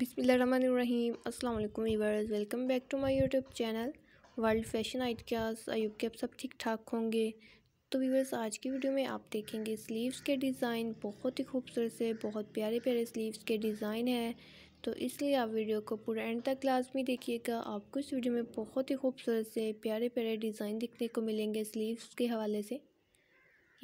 बिसमीम अस्सलाम वालेकुम viewers welcome back to my YouTube channel world fashion आइट क्या आयुब के आप सब ठीक ठाक होंगे तो वीवर्स आज की वीडियो में आप देखेंगे स्लीव्स के डिज़ाइन बहुत ही खूबसूरत से बहुत प्यारे प्यारे स्लीव्स के डिज़ाइन हैं तो इसलिए आप वीडियो को पूरा एंड तक लाजमी देखिएगा आपको इस वीडियो में बहुत ही खूबसूरत से प्यारे प्यारे डिज़ाइन देखने को मिलेंगे स्लीव्स के हवाले से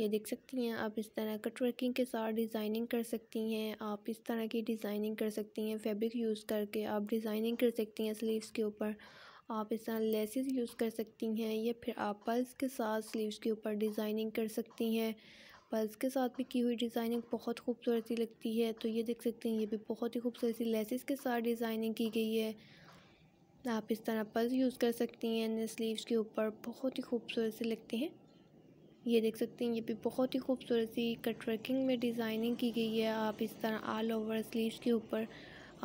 ये देख सकती हैं आप इस तरह कट वर्किंग के साथ डिज़ाइनिंग कर सकती हैं आप इस तरह की डिज़ाइनिंग कर सकती हैं फैब्रिक यूज़ करके आप डिज़ाइनिंग कर सकती हैं स्लीव्स के ऊपर आप इस तरह लेसिस यूज़ कर सकती हैं या फिर आप पल्स के साथ स्लीव्स के ऊपर डिज़ाइनिंग कर सकती हैं पल्स के साथ भी की हुई डिज़ाइनिंग बहुत खूबसूरत सी लगती है तो ये देख सकते हैं ये भी बहुत ही खूबसूरत सी लेसेस के साथ डिज़ाइनिंग की गई है आप इस तरह पल्स यूज़ कर सकती हैं स्लीव्स के ऊपर बहुत ही खूबसूरत से लगते हैं ये देख सकते हैं ये भी बहुत ही खूबसूरत सी कटवर्किंग में डिज़ाइनिंग की गई है आप इस तरह ऑल ओवर स्लीव के ऊपर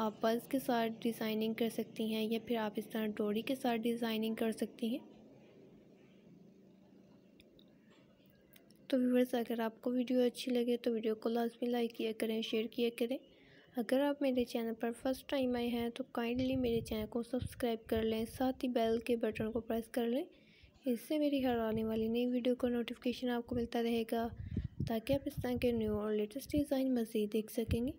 आप पल्स के साथ डिज़ाइनिंग कर सकती हैं या फिर आप इस तरह डोरी के साथ डिज़ाइनिंग कर सकती हैं तो व्यूवर्स अगर आपको वीडियो अच्छी लगे तो वीडियो को लाजमी लाइक किया करें शेयर किया करें अगर आप मेरे चैनल पर फर्स्ट टाइम आए हैं तो काइंडली मेरे चैनल को सब्सक्राइब कर लें साथ ही बेल के बटन को प्रेस कर लें इससे मेरी हर आने वाली नई वीडियो का नोटिफिकेशन आपको मिलता रहेगा ताकि आप इस तरह के न्यू और लेटेस्ट डिज़ाइन मज़ीद देख सकेंगे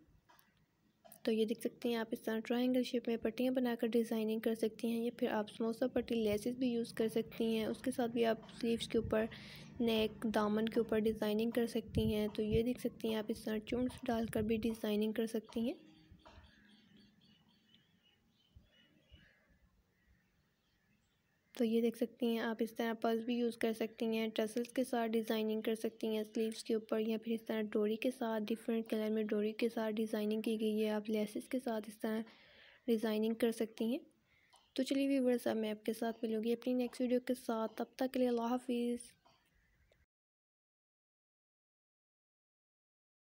तो ये देख सकते हैं आप इस तरह ट्राइंगल शेप में पट्टियाँ बनाकर डिज़ाइनिंग कर सकती हैं या फिर आप समोसा पट्टी लेसेस भी यूज़ कर सकती हैं उसके साथ भी आप स्लीव्स के ऊपर नेक दामन के ऊपर डिज़ाइनिंग कर सकती हैं तो ये देख सकती हैं आप इस तरह चूंस डालकर भी डिज़ाइनिंग कर सकती हैं तो ये देख सकती हैं आप इस तरह पर्स भी यूज़ कर सकती हैं टसल्स के साथ डिज़ाइनिंग कर सकती हैं स्लीव्स के ऊपर या फिर इस तरह डोरी के साथ डिफरेंट कलर में डोरी के साथ डिज़ाइनिंग की गई है आप लेसिस के साथ इस तरह डिज़ाइनिंग कर सकती हैं तो चलिए वीवर अब मैं आपके साथ मिलूँगी अपनी नेक्स्ट वीडियो के साथ तब तक के लिए अल्लाह हाफिज़